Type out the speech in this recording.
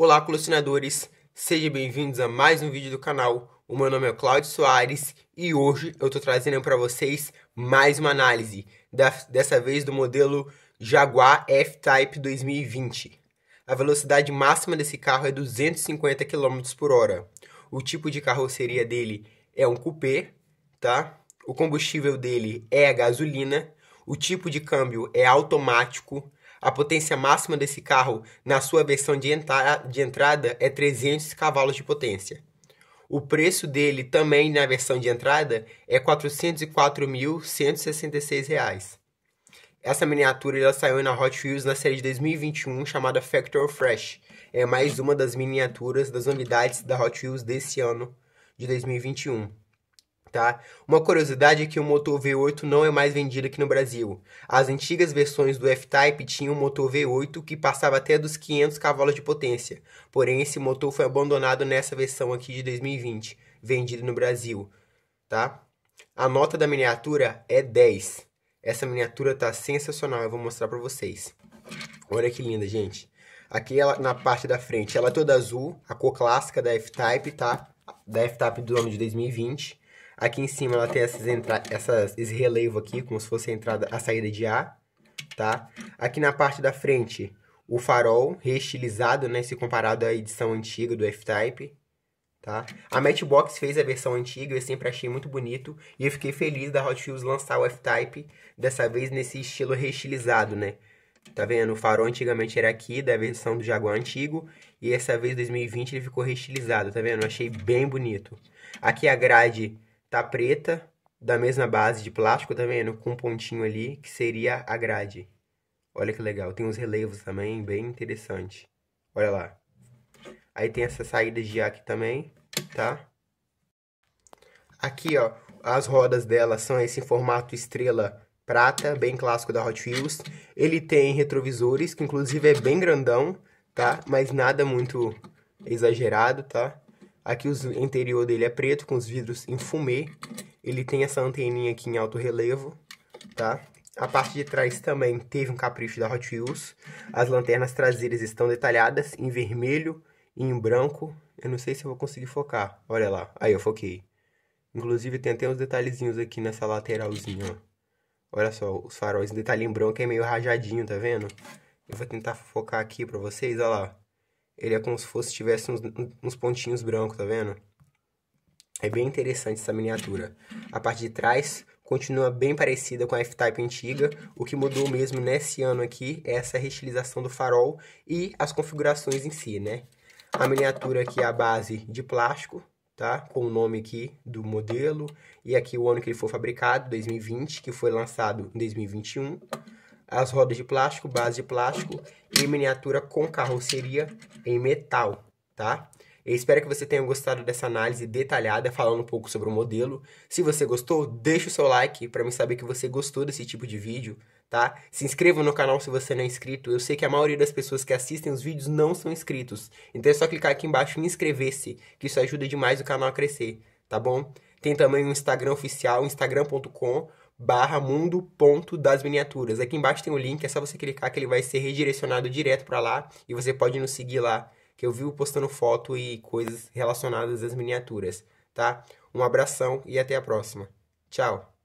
Olá, colecionadores! Sejam bem-vindos a mais um vídeo do canal. O meu nome é Claudio Soares e hoje eu estou trazendo para vocês mais uma análise, dessa vez do modelo Jaguar F-Type 2020. A velocidade máxima desse carro é 250 km por hora. O tipo de carroceria dele é um coupé, tá? O combustível dele é a gasolina. O tipo de câmbio é automático. A potência máxima desse carro na sua versão de, entra de entrada é 300 cavalos de potência. O preço dele também na versão de entrada é R$ 404.166. Essa miniatura ela saiu na Hot Wheels na série de 2021 chamada Factor Fresh. É mais uma das miniaturas das unidades da Hot Wheels desse ano de 2021. Tá? Uma curiosidade é que o motor V8 não é mais vendido aqui no Brasil. As antigas versões do F-Type tinham um motor V8 que passava até dos 500 cavalos de potência. Porém, esse motor foi abandonado nessa versão aqui de 2020, vendido no Brasil, tá? A nota da miniatura é 10. Essa miniatura tá sensacional, eu vou mostrar para vocês. Olha que linda, gente. Aqui ela, na parte da frente, ela é toda azul, a cor clássica da F-Type, tá? Da F-Type do ano de 2020. Aqui em cima ela tem essas essas, esse relevo aqui, como se fosse a entrada, a saída de ar, tá? Aqui na parte da frente, o farol reestilizado, né? Se comparado à edição antiga do F-Type, tá? A Matchbox fez a versão antiga, eu sempre achei muito bonito. E eu fiquei feliz da Hot Wheels lançar o F-Type, dessa vez nesse estilo reestilizado, né? Tá vendo? O farol antigamente era aqui, da versão do Jaguar antigo. E essa vez, 2020, ele ficou reestilizado, tá vendo? Eu achei bem bonito. Aqui a grade tá preta, da mesma base de plástico, tá vendo? Com um pontinho ali, que seria a grade. Olha que legal, tem uns relevos também, bem interessante. Olha lá. Aí tem essa saída de ar aqui também, tá? Aqui, ó, as rodas dela são esse formato estrela prata, bem clássico da Hot Wheels. Ele tem retrovisores, que inclusive é bem grandão, tá? Mas nada muito exagerado, tá? Aqui o interior dele é preto, com os vidros em fumê. Ele tem essa anteninha aqui em alto relevo, tá? A parte de trás também teve um capricho da Hot Wheels. As lanternas traseiras estão detalhadas em vermelho e em branco. Eu não sei se eu vou conseguir focar. Olha lá. Aí eu foquei. Inclusive tem até uns detalhezinhos aqui nessa lateralzinha, ó. Olha só, os faróis, o detalhe em branco é meio rajadinho, tá vendo? Eu vou tentar focar aqui pra vocês, olha lá ele é como se fosse tivesse uns, uns pontinhos brancos, tá vendo? É bem interessante essa miniatura. A parte de trás continua bem parecida com a F-Type antiga. O que mudou mesmo nesse ano aqui é essa restilização do farol e as configurações em si, né? A miniatura aqui é a base de plástico, tá? Com o nome aqui do modelo e aqui o ano que ele foi fabricado, 2020, que foi lançado em 2021 as rodas de plástico, base de plástico e miniatura com carroceria em metal, tá? Eu espero que você tenha gostado dessa análise detalhada falando um pouco sobre o modelo. Se você gostou, deixa o seu like para me saber que você gostou desse tipo de vídeo, tá? Se inscreva no canal se você não é inscrito. Eu sei que a maioria das pessoas que assistem os vídeos não são inscritos. Então é só clicar aqui embaixo em inscrever-se, que isso ajuda demais o canal a crescer, tá bom? Tem também o Instagram oficial, instagram.com barra mundo ponto das miniaturas. Aqui embaixo tem o link, é só você clicar que ele vai ser redirecionado direto para lá e você pode nos seguir lá, que eu vivo postando foto e coisas relacionadas às miniaturas, tá? Um abração e até a próxima. Tchau.